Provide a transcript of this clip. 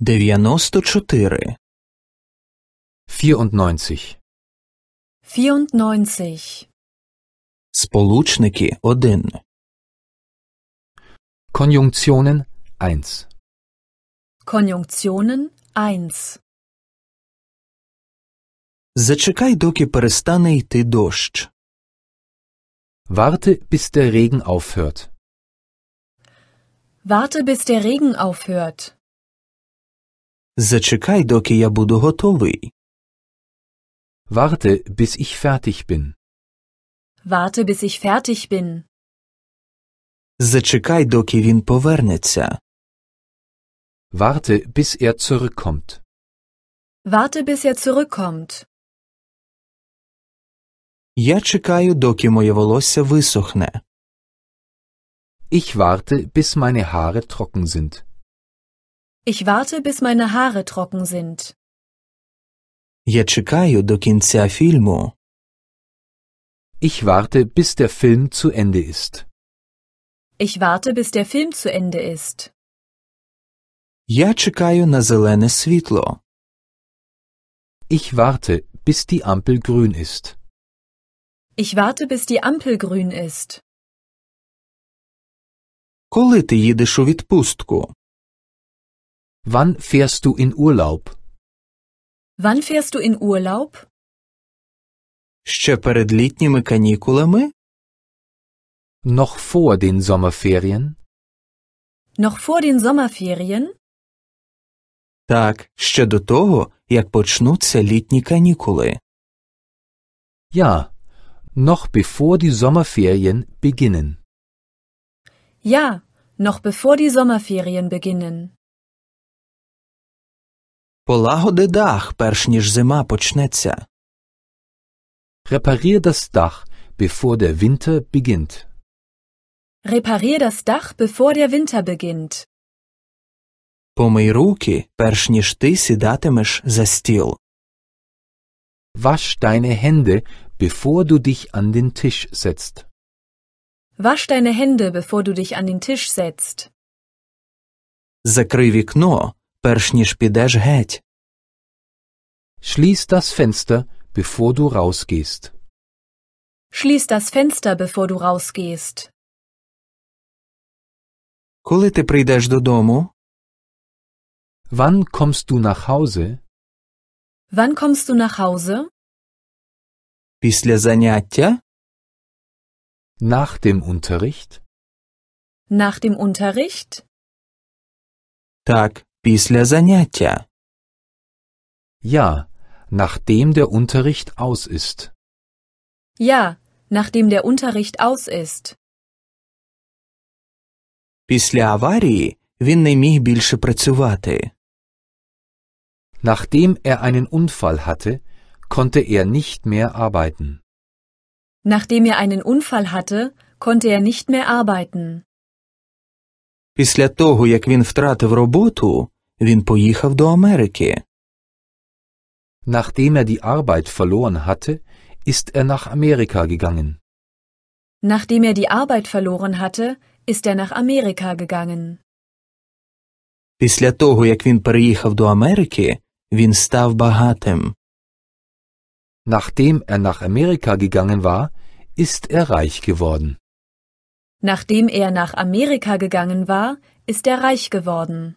94 94 94 Сполучники 1 Konjunktionen 1 Konjunktionen 1 Зачекай, доки перестане йти дощ. Warte, bis der Regen aufhört. Warte, bis der Regen aufhört. Зачекай, доки я буду готовий. Warte, bis ich fertig bin. Warte, bis ich fertig bin. Зачекай, доки він повернеться. Warte, bis er zurückkommt. Warte, bis er zurückkommt. Я чекаю, доки моє волосся висохне. Ich warte, bis meine Haare trocken sind. Ich warte, bis meine Haare trocken sind. Я чекаю до кінця фільму. Ich warte, bis der Film zu Ende ist. Ich warte, bis der Film zu Ende ist. Я чекаю на зелене світло. Ich warte, bis die Ampel grün ist. Ich warte, bis die Ampel grün ist. Коли ти їдеш у відпустку? Wann fährst du in Urlaub? Wann fährst du in Urlaub? Ще перед літніми канікулами? Noch vor den Sommerferien? Noch vor den Sommerferien? Так, ще до того, як почнуться літні канікули. Ja, noch bevor die Sommerferien beginnen. Ja, noch bevor die Sommerferien beginnen. Полагоди дах, перш ніж зима почнеться. Reparier das Dach, bevor der Winter beginnt. Reparier das Dach, bevor der Winter beginnt. Помий руки, перш ніж ти сідатимеш за стіл. Wasch deine Hände, bevor du dich an den Tisch setzt. Wasch deine Hände, bevor du dich an den Tisch setzt. Закрий вікно, перш ніж підеш геть. Schließ das Fenster, bevor du rausgehst. Schließ das Fenster, bevor du rausgehst. Коли ти прийдеш додому? Wann kommst du nach Hause? Wann kommst du nach Hause? Після заняття? Nach dem Unterricht? Nach dem Unterricht? Так, Після заняття. Ja, nachdem der Unterricht aus ist. Ja, nachdem der Unterricht aus ist. Після аварії він не міг більше працювати. Nachdem er einen Unfall hatte, konnte er nicht mehr arbeiten. Nachdem er einen Unfall hatte, konnte er nicht mehr arbeiten. Після того, як він втратив роботу, він поїхав до Америки. Nachdem er die Arbeit verloren hatte, ist er nach Amerika gegangen. Nachdem er die Arbeit verloren hatte, ist er nach Amerika gegangen. Після того, як він переїхав до Америки, він став багатим. Nachdem er nach Amerika gegangen war, ist er reich geworden. Nachdem er nach Amerika gegangen war, ist er reich geworden